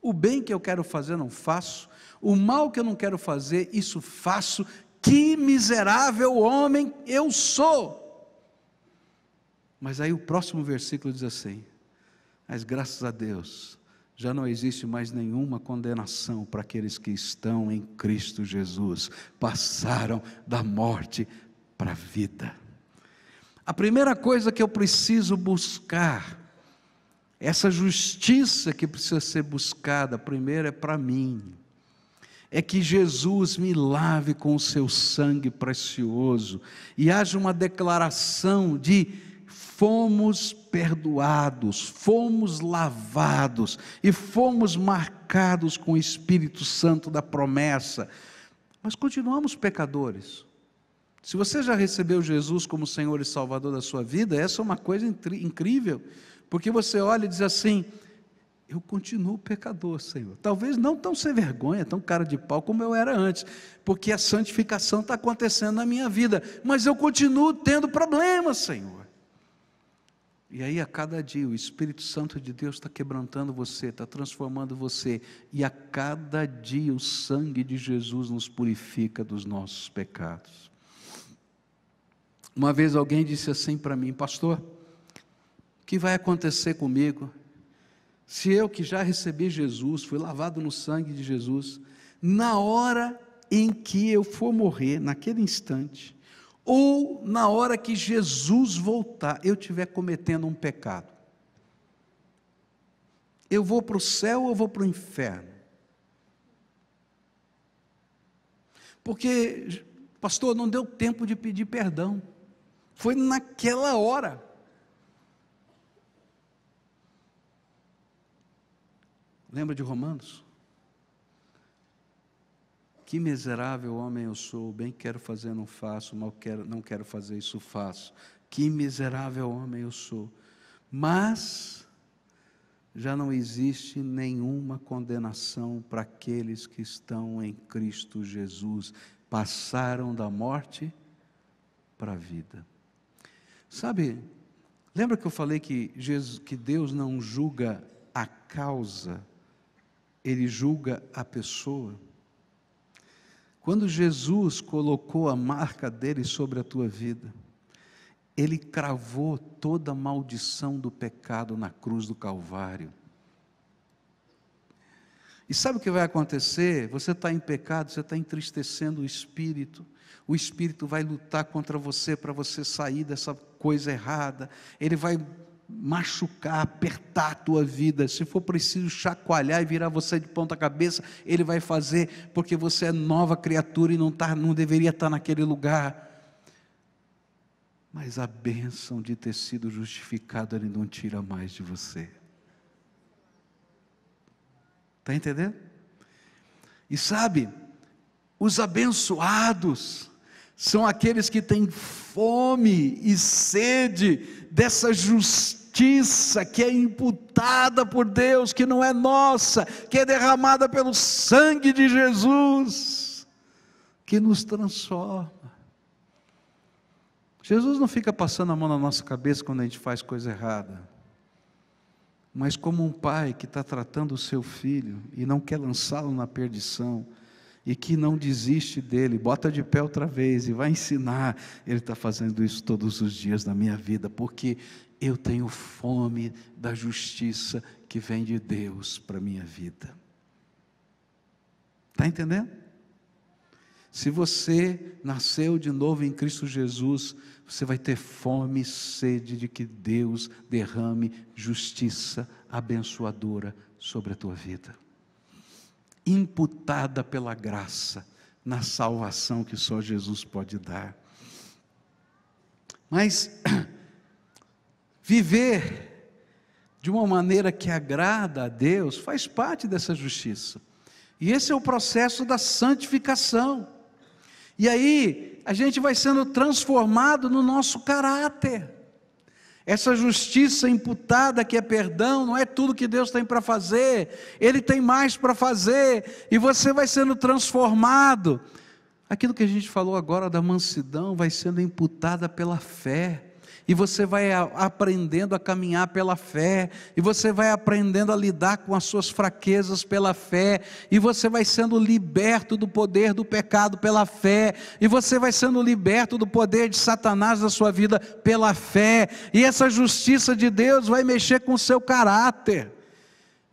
O bem que eu quero fazer, não faço. O mal que eu não quero fazer, isso faço. Que miserável homem eu sou. Mas aí o próximo versículo diz assim: mas graças a Deus, já não existe mais nenhuma condenação para aqueles que estão em Cristo Jesus, passaram da morte para a vida. A primeira coisa que eu preciso buscar, essa justiça que precisa ser buscada, primeiro é para mim, é que Jesus me lave com o seu sangue precioso e haja uma declaração de fomos perdoados, fomos lavados e fomos marcados com o Espírito Santo da promessa, mas continuamos pecadores. Se você já recebeu Jesus como Senhor e Salvador da sua vida, essa é uma coisa incrível, porque você olha e diz assim: eu continuo pecador, Senhor. Talvez não tão sem vergonha, tão cara de pau como eu era antes, porque a santificação está acontecendo na minha vida, mas eu continuo tendo problemas, Senhor. E aí, a cada dia, o Espírito Santo de Deus está quebrantando você, está transformando você. E a cada dia, o sangue de Jesus nos purifica dos nossos pecados. Uma vez alguém disse assim para mim, pastor, o que vai acontecer comigo se eu que já recebi Jesus, fui lavado no sangue de Jesus, na hora em que eu for morrer, naquele instante, ou na hora que Jesus voltar, eu estiver cometendo um pecado. Eu vou para o céu ou vou para o inferno? Porque, pastor, não deu tempo de pedir perdão. Foi naquela hora. Lembra de Romanos? Que miserável homem eu sou, bem quero fazer, não faço, mal quero, não quero fazer, isso faço. Que miserável homem eu sou. Mas já não existe nenhuma condenação para aqueles que estão em Cristo Jesus, passaram da morte para a vida. Sabe, lembra que eu falei que, Jesus, que Deus não julga a causa, ele julga a pessoa? Quando Jesus colocou a marca dele sobre a tua vida, ele cravou toda a maldição do pecado na cruz do Calvário. E sabe o que vai acontecer? Você está em pecado, você está entristecendo o espírito. O espírito vai lutar contra você para você sair dessa coisa errada. Ele vai machucar, apertar a tua vida, se for preciso chacoalhar e virar você de ponta cabeça, ele vai fazer, porque você é nova criatura e não, tá, não deveria estar tá naquele lugar. Mas a bênção de ter sido justificado, ele não tira mais de você. Está entendendo? E sabe, os abençoados, são aqueles que têm fome e sede dessa justiça que é imputada por Deus, que não é nossa, que é derramada pelo sangue de Jesus, que nos transforma. Jesus não fica passando a mão na nossa cabeça quando a gente faz coisa errada. Mas, como um pai que está tratando o seu filho e não quer lançá-lo na perdição, e que não desiste dele, bota de pé outra vez e vai ensinar. Ele está fazendo isso todos os dias na minha vida, porque eu tenho fome da justiça que vem de Deus para a minha vida. Está entendendo? Se você nasceu de novo em Cristo Jesus, você vai ter fome e sede de que Deus derrame justiça abençoadora sobre a tua vida imputada pela graça, na salvação que só Jesus pode dar. Mas viver de uma maneira que agrada a Deus faz parte dessa justiça. E esse é o processo da santificação. E aí a gente vai sendo transformado no nosso caráter. Essa justiça imputada que é perdão, não é tudo que Deus tem para fazer, Ele tem mais para fazer, e você vai sendo transformado. Aquilo que a gente falou agora da mansidão vai sendo imputada pela fé e você vai aprendendo a caminhar pela fé, e você vai aprendendo a lidar com as suas fraquezas pela fé, e você vai sendo liberto do poder do pecado pela fé, e você vai sendo liberto do poder de Satanás da sua vida pela fé, e essa justiça de Deus vai mexer com o seu caráter.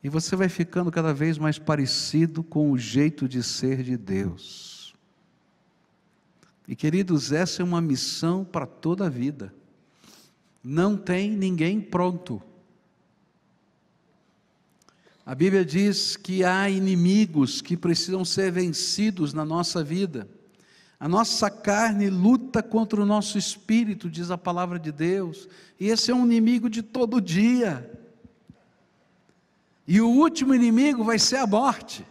E você vai ficando cada vez mais parecido com o jeito de ser de Deus. E queridos, essa é uma missão para toda a vida não tem ninguém pronto. A Bíblia diz que há inimigos que precisam ser vencidos na nossa vida. A nossa carne luta contra o nosso espírito, diz a palavra de Deus, e esse é um inimigo de todo dia. E o último inimigo vai ser a morte,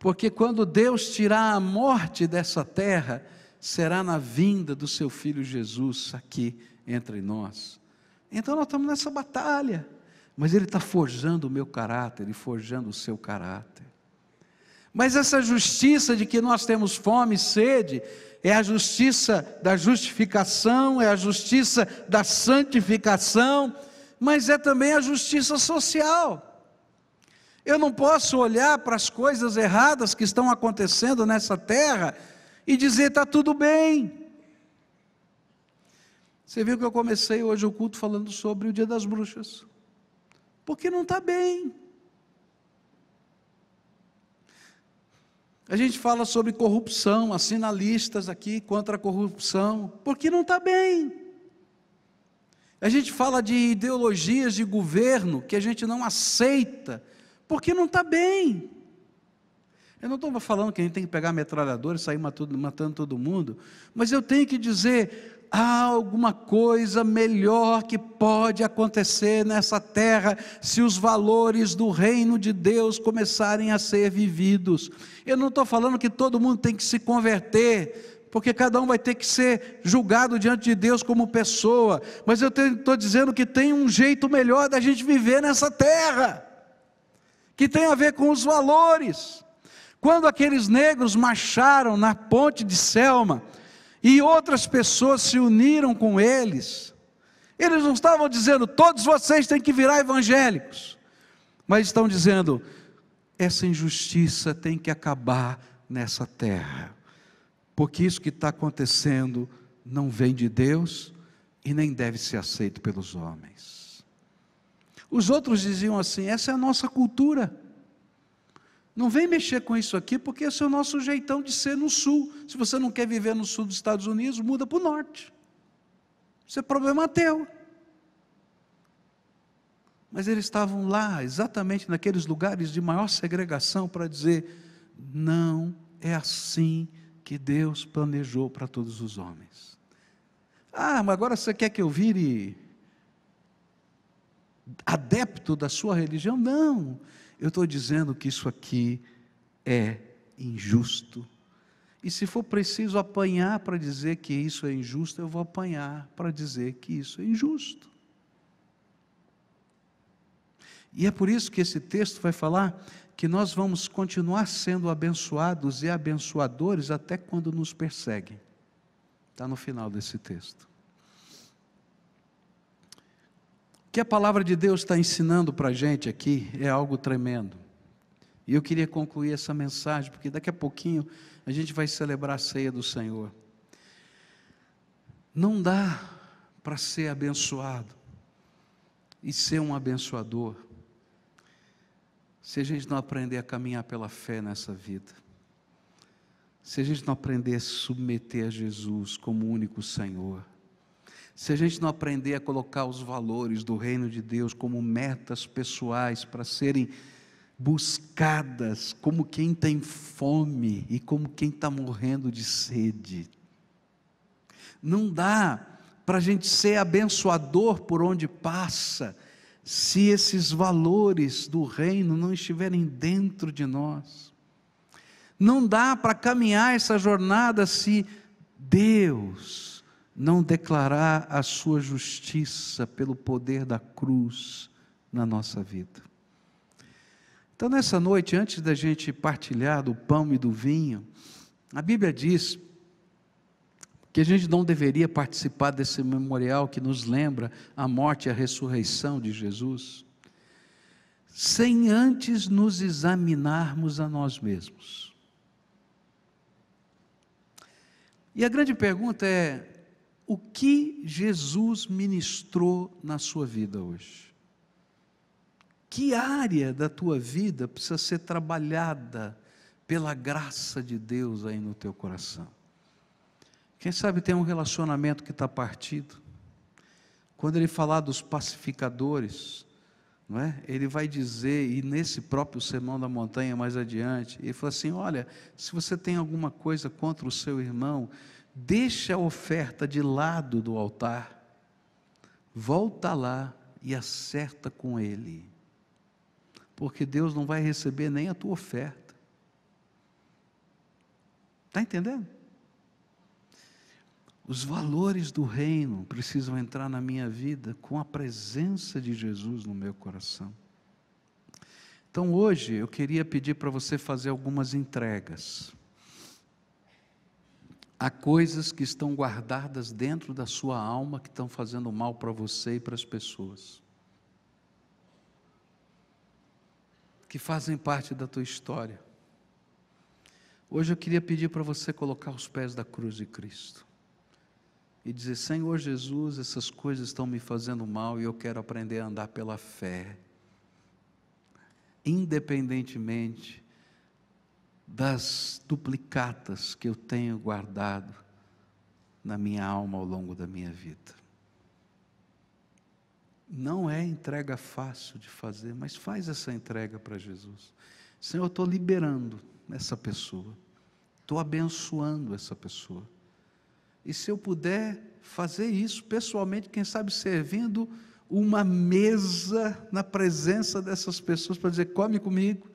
porque quando Deus tirar a morte dessa terra, será na vinda do seu filho Jesus aqui entre nós. Então nós estamos nessa batalha, mas Ele está forjando o meu caráter e forjando o seu caráter. Mas essa justiça de que nós temos fome e sede, é a justiça da justificação, é a justiça da santificação, mas é também a justiça social. Eu não posso olhar para as coisas erradas que estão acontecendo nessa terra e dizer está tudo bem. Você viu que eu comecei hoje o culto falando sobre o Dia das Bruxas. Porque não está bem. A gente fala sobre corrupção, assinalistas aqui contra a corrupção, porque não está bem. A gente fala de ideologias de governo que a gente não aceita, porque não está bem. Eu não estou falando que a gente tem que pegar metralhador e sair matando todo mundo, mas eu tenho que dizer: há alguma coisa melhor que pode acontecer nessa terra se os valores do reino de Deus começarem a ser vividos. Eu não estou falando que todo mundo tem que se converter, porque cada um vai ter que ser julgado diante de Deus como pessoa, mas eu estou dizendo que tem um jeito melhor da gente viver nessa terra, que tem a ver com os valores. Quando aqueles negros marcharam na ponte de Selma, e outras pessoas se uniram com eles. Eles não estavam dizendo, todos vocês têm que virar evangélicos, mas estão dizendo, essa injustiça tem que acabar nessa terra, porque isso que está acontecendo não vem de Deus e nem deve ser aceito pelos homens. Os outros diziam assim: essa é a nossa cultura. Não vem mexer com isso aqui, porque esse é o nosso jeitão de ser no sul. Se você não quer viver no sul dos Estados Unidos, muda para o norte. Isso é problema teu. Mas eles estavam lá, exatamente naqueles lugares de maior segregação, para dizer: não é assim que Deus planejou para todos os homens. Ah, mas agora você quer que eu vire adepto da sua religião? Não. Eu estou dizendo que isso aqui é injusto. E se for preciso apanhar para dizer que isso é injusto, eu vou apanhar para dizer que isso é injusto. E é por isso que esse texto vai falar que nós vamos continuar sendo abençoados e abençoadores até quando nos perseguem. Está no final desse texto. que a palavra de Deus está ensinando para a gente aqui é algo tremendo. E eu queria concluir essa mensagem, porque daqui a pouquinho a gente vai celebrar a ceia do Senhor. Não dá para ser abençoado e ser um abençoador se a gente não aprender a caminhar pela fé nessa vida. Se a gente não aprender a submeter a Jesus como único Senhor se a gente não aprender a colocar os valores do reino de Deus como metas pessoais para serem buscadas como quem tem fome e como quem está morrendo de sede, não dá para a gente ser abençoador por onde passa, se esses valores do reino não estiverem dentro de nós. Não dá para caminhar essa jornada se Deus não declarar a sua justiça pelo poder da cruz na nossa vida. Então, nessa noite, antes da gente partilhar do pão e do vinho, a Bíblia diz que a gente não deveria participar desse memorial que nos lembra a morte e a ressurreição de Jesus, sem antes nos examinarmos a nós mesmos. E a grande pergunta é: o que Jesus ministrou na sua vida hoje? Que área da tua vida precisa ser trabalhada pela graça de Deus aí no teu coração? Quem sabe tem um relacionamento que está partido? Quando ele falar dos pacificadores, não é? ele vai dizer, e nesse próprio Sermão da Montanha mais adiante, ele fala assim: olha, se você tem alguma coisa contra o seu irmão, Deixa a oferta de lado do altar, volta lá e acerta com ele, porque Deus não vai receber nem a tua oferta. Está entendendo? Os valores do reino precisam entrar na minha vida com a presença de Jesus no meu coração. Então hoje eu queria pedir para você fazer algumas entregas. Há coisas que estão guardadas dentro da sua alma que estão fazendo mal para você e para as pessoas. Que fazem parte da tua história. Hoje eu queria pedir para você colocar os pés da cruz de Cristo e dizer: Senhor Jesus, essas coisas estão me fazendo mal e eu quero aprender a andar pela fé, independentemente das duplicatas que eu tenho guardado na minha alma ao longo da minha vida. Não é entrega fácil de fazer, mas faz essa entrega para Jesus. Senhor, eu estou liberando essa pessoa, estou abençoando essa pessoa. E se eu puder fazer isso pessoalmente, quem sabe servindo uma mesa na presença dessas pessoas para dizer: come comigo,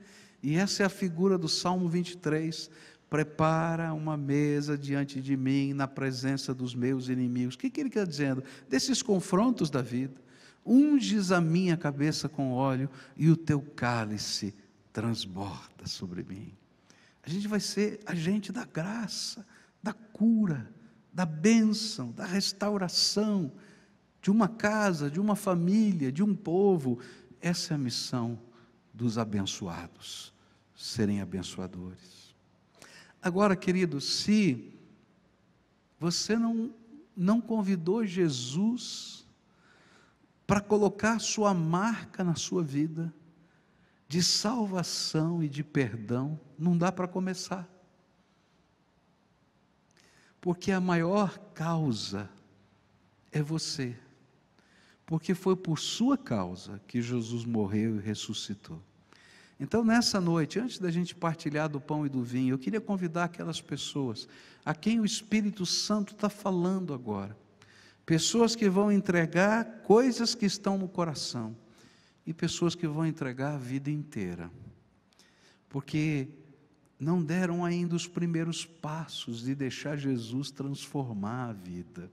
e essa é a figura do Salmo 23. Prepara uma mesa diante de mim, na presença dos meus inimigos. O que, que ele está dizendo? Desses confrontos da vida. Unges a minha cabeça com óleo e o teu cálice transborda sobre mim. A gente vai ser agente da graça, da cura, da bênção, da restauração de uma casa, de uma família, de um povo. Essa é a missão dos abençoados serem abençoadores. Agora, querido, se você não, não convidou Jesus para colocar sua marca na sua vida, de salvação e de perdão, não dá para começar. Porque a maior causa é você. Porque foi por sua causa que Jesus morreu e ressuscitou. Então, nessa noite, antes da gente partilhar do pão e do vinho, eu queria convidar aquelas pessoas a quem o Espírito Santo está falando agora. Pessoas que vão entregar coisas que estão no coração e pessoas que vão entregar a vida inteira. Porque não deram ainda os primeiros passos de deixar Jesus transformar a vida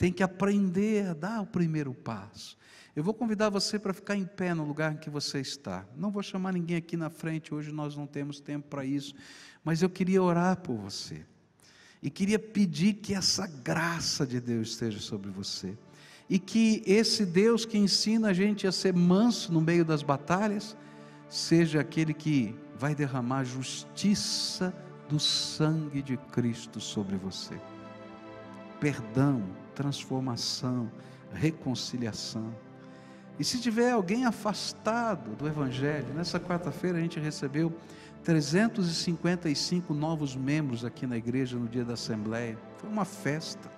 tem que aprender a dar o primeiro passo. Eu vou convidar você para ficar em pé no lugar em que você está. Não vou chamar ninguém aqui na frente, hoje nós não temos tempo para isso, mas eu queria orar por você. E queria pedir que essa graça de Deus esteja sobre você. E que esse Deus que ensina a gente a ser manso no meio das batalhas, seja aquele que vai derramar justiça do sangue de Cristo sobre você. Perdão transformação, reconciliação. E se tiver alguém afastado do Evangelho, nessa quarta-feira a gente recebeu 355 novos membros aqui na igreja no dia da Assembleia. Foi uma festa.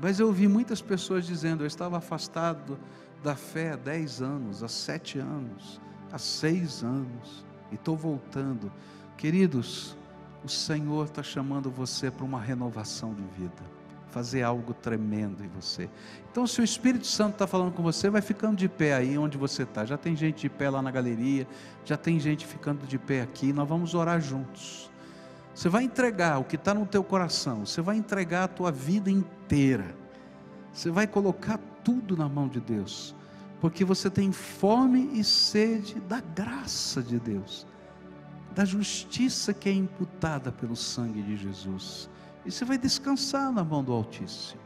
Mas eu ouvi muitas pessoas dizendo: eu estava afastado da fé há 10 anos, há 7 anos, há 6 anos, e estou voltando. Queridos, o Senhor está chamando você para uma renovação de vida fazer algo tremendo em você. Então, se o Espírito Santo está falando com você, vai ficando de pé aí onde você está. Já tem gente de pé lá na galeria, já tem gente ficando de pé aqui. Nós vamos orar juntos. Você vai entregar o que está no teu coração, você vai entregar a tua vida inteira, você vai colocar tudo na mão de Deus, porque você tem fome e sede da graça de Deus, da justiça que é imputada pelo sangue de Jesus. E você vai descansar na mão do Altíssimo.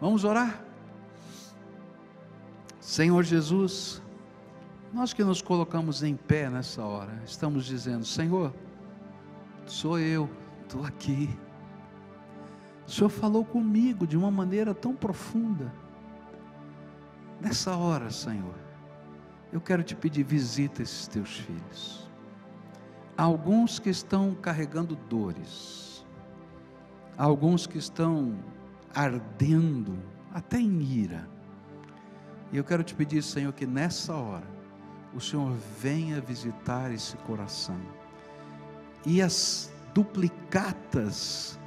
Vamos orar? Senhor Jesus, nós que nos colocamos em pé nessa hora, estamos dizendo: Senhor, sou eu, estou aqui. O Senhor falou comigo de uma maneira tão profunda. Nessa hora, Senhor, eu quero te pedir visita esses teus filhos. Há alguns que estão carregando dores alguns que estão ardendo até em ira. E eu quero te pedir, Senhor, que nessa hora o Senhor venha visitar esse coração e as duplicatas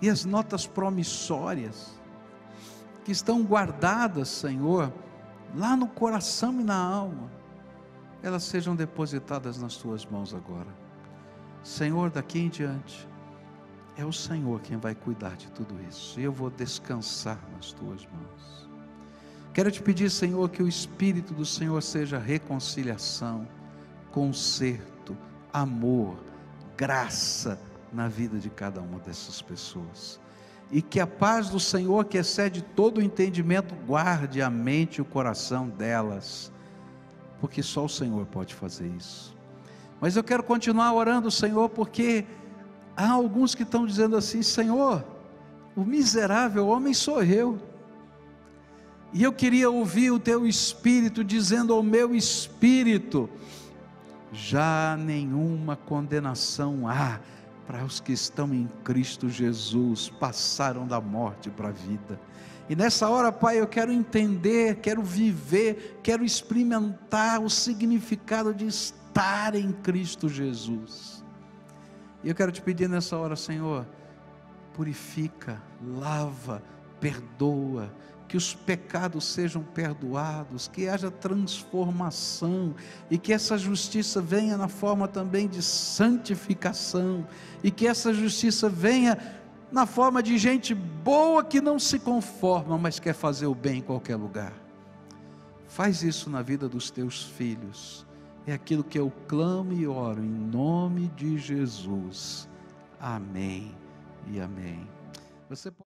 e as notas promissórias que estão guardadas, Senhor, lá no coração e na alma, elas sejam depositadas nas tuas mãos agora. Senhor, daqui em diante, é o Senhor quem vai cuidar de tudo isso. E eu vou descansar nas tuas mãos. Quero te pedir, Senhor, que o Espírito do Senhor seja reconciliação, conserto, amor, graça na vida de cada uma dessas pessoas. E que a paz do Senhor, que excede todo o entendimento, guarde a mente e o coração delas, porque só o Senhor pode fazer isso. Mas eu quero continuar orando, Senhor, porque Há alguns que estão dizendo assim: Senhor, o miserável homem sou eu. E eu queria ouvir o teu espírito dizendo ao meu espírito: já nenhuma condenação há para os que estão em Cristo Jesus, passaram da morte para a vida. E nessa hora, Pai, eu quero entender, quero viver, quero experimentar o significado de estar em Cristo Jesus. E eu quero te pedir nessa hora, Senhor, purifica, lava, perdoa, que os pecados sejam perdoados, que haja transformação e que essa justiça venha na forma também de santificação e que essa justiça venha na forma de gente boa que não se conforma, mas quer fazer o bem em qualquer lugar. Faz isso na vida dos teus filhos é aquilo que eu clamo e oro em nome de Jesus. Amém e amém. Você pode...